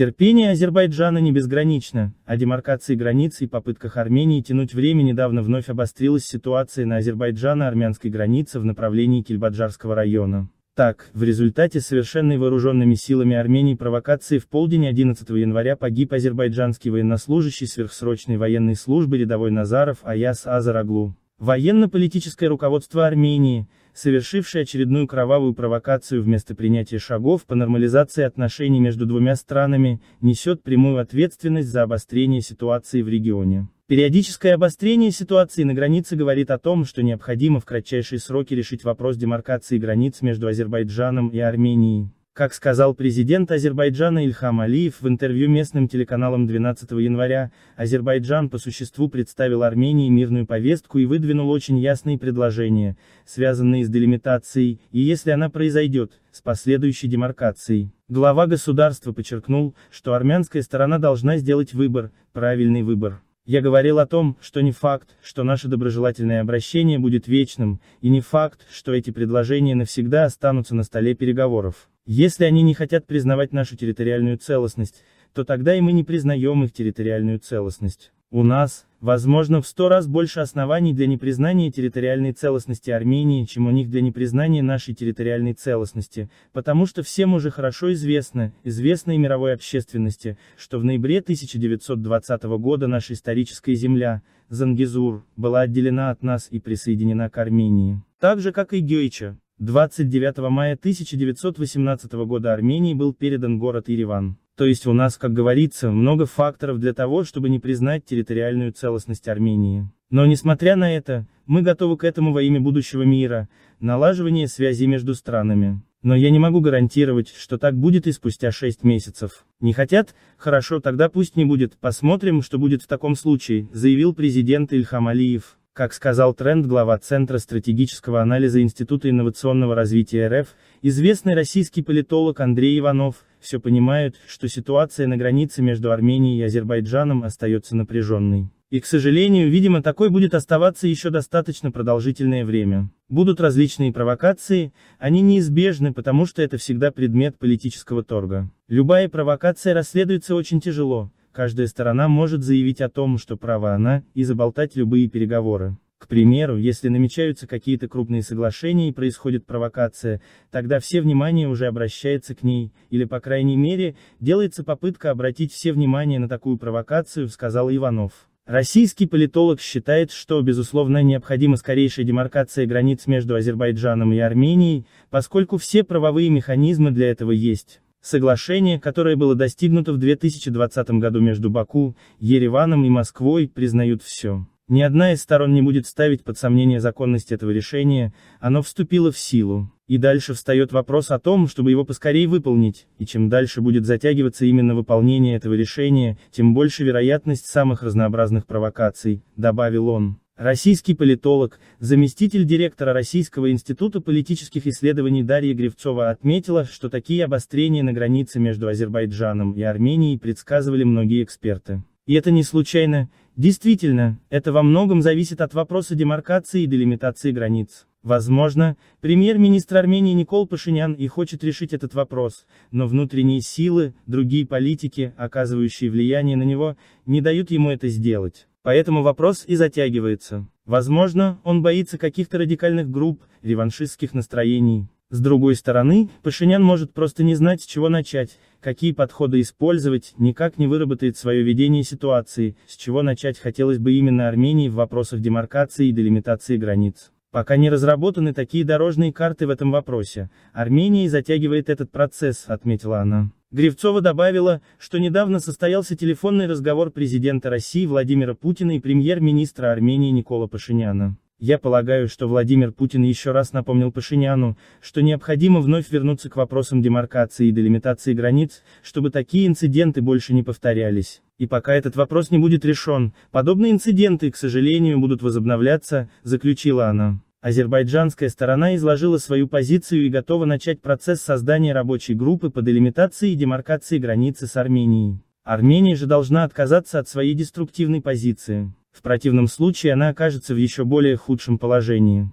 Терпение Азербайджана не безгранично, о а демаркации границ и попытках Армении тянуть время недавно вновь обострилась ситуация на Азербайджано-армянской границе в направлении Кильбаджарского района. Так, в результате совершенной вооруженными силами Армении провокации в полдень 11 января погиб азербайджанский военнослужащий сверхсрочной военной службы рядовой Назаров Аяс Азараглу. Военно-политическое руководство Армении, совершившее очередную кровавую провокацию вместо принятия шагов по нормализации отношений между двумя странами, несет прямую ответственность за обострение ситуации в регионе. Периодическое обострение ситуации на границе говорит о том, что необходимо в кратчайшие сроки решить вопрос демаркации границ между Азербайджаном и Арменией. Как сказал президент Азербайджана Ильхам Алиев в интервью местным телеканалам 12 января, Азербайджан по существу представил Армении мирную повестку и выдвинул очень ясные предложения, связанные с делимитацией, и если она произойдет, с последующей демаркацией. Глава государства подчеркнул, что армянская сторона должна сделать выбор, правильный выбор. Я говорил о том, что не факт, что наше доброжелательное обращение будет вечным, и не факт, что эти предложения навсегда останутся на столе переговоров. Если они не хотят признавать нашу территориальную целостность, то тогда и мы не признаем их территориальную целостность. У нас, возможно, в сто раз больше оснований для непризнания территориальной целостности Армении, чем у них для непризнания нашей территориальной целостности, потому что всем уже хорошо известно, известно и мировой общественности, что в ноябре 1920 года наша историческая земля, Зангизур, была отделена от нас и присоединена к Армении. Так же, как и Гёйча. 29 мая 1918 года Армении был передан город Ереван. То есть у нас, как говорится, много факторов для того, чтобы не признать территориальную целостность Армении. Но несмотря на это, мы готовы к этому во имя будущего мира, налаживания связей между странами. Но я не могу гарантировать, что так будет и спустя 6 месяцев. Не хотят? Хорошо, тогда пусть не будет, посмотрим, что будет в таком случае, заявил президент Ильхам Алиев. Как сказал Тренд, глава Центра стратегического анализа Института инновационного развития РФ, известный российский политолог Андрей Иванов, все понимают, что ситуация на границе между Арменией и Азербайджаном остается напряженной. И, к сожалению, видимо, такой будет оставаться еще достаточно продолжительное время. Будут различные провокации, они неизбежны, потому что это всегда предмет политического торга. Любая провокация расследуется очень тяжело, Каждая сторона может заявить о том, что права она, и заболтать любые переговоры. К примеру, если намечаются какие-то крупные соглашения и происходит провокация, тогда все внимание уже обращается к ней, или по крайней мере, делается попытка обратить все внимание на такую провокацию, сказал Иванов. Российский политолог считает, что, безусловно, необходима скорейшая демаркация границ между Азербайджаном и Арменией, поскольку все правовые механизмы для этого есть. Соглашение, которое было достигнуто в 2020 году между Баку, Ереваном и Москвой, признают все. Ни одна из сторон не будет ставить под сомнение законность этого решения, оно вступило в силу. И дальше встает вопрос о том, чтобы его поскорее выполнить, и чем дальше будет затягиваться именно выполнение этого решения, тем больше вероятность самых разнообразных провокаций, добавил он. Российский политолог, заместитель директора Российского института политических исследований Дарья Гривцова отметила, что такие обострения на границе между Азербайджаном и Арменией предсказывали многие эксперты. И это не случайно, действительно, это во многом зависит от вопроса демаркации и делимитации границ. Возможно, премьер-министр Армении Никол Пашинян и хочет решить этот вопрос, но внутренние силы, другие политики, оказывающие влияние на него, не дают ему это сделать. Поэтому вопрос и затягивается. Возможно, он боится каких-то радикальных групп, реваншистских настроений. С другой стороны, Пашинян может просто не знать, с чего начать, какие подходы использовать, никак не выработает свое видение ситуации, с чего начать хотелось бы именно Армении в вопросах демаркации и делимитации границ. Пока не разработаны такие дорожные карты в этом вопросе, Армения и затягивает этот процесс, отметила она. Гривцова добавила, что недавно состоялся телефонный разговор президента России Владимира Путина и премьер-министра Армении Никола Пашиняна. Я полагаю, что Владимир Путин еще раз напомнил Пашиняну, что необходимо вновь вернуться к вопросам демаркации и делимитации границ, чтобы такие инциденты больше не повторялись. И пока этот вопрос не будет решен, подобные инциденты, к сожалению, будут возобновляться, заключила она. Азербайджанская сторона изложила свою позицию и готова начать процесс создания рабочей группы по делимитации и демаркации границы с Арменией. Армения же должна отказаться от своей деструктивной позиции. В противном случае она окажется в еще более худшем положении.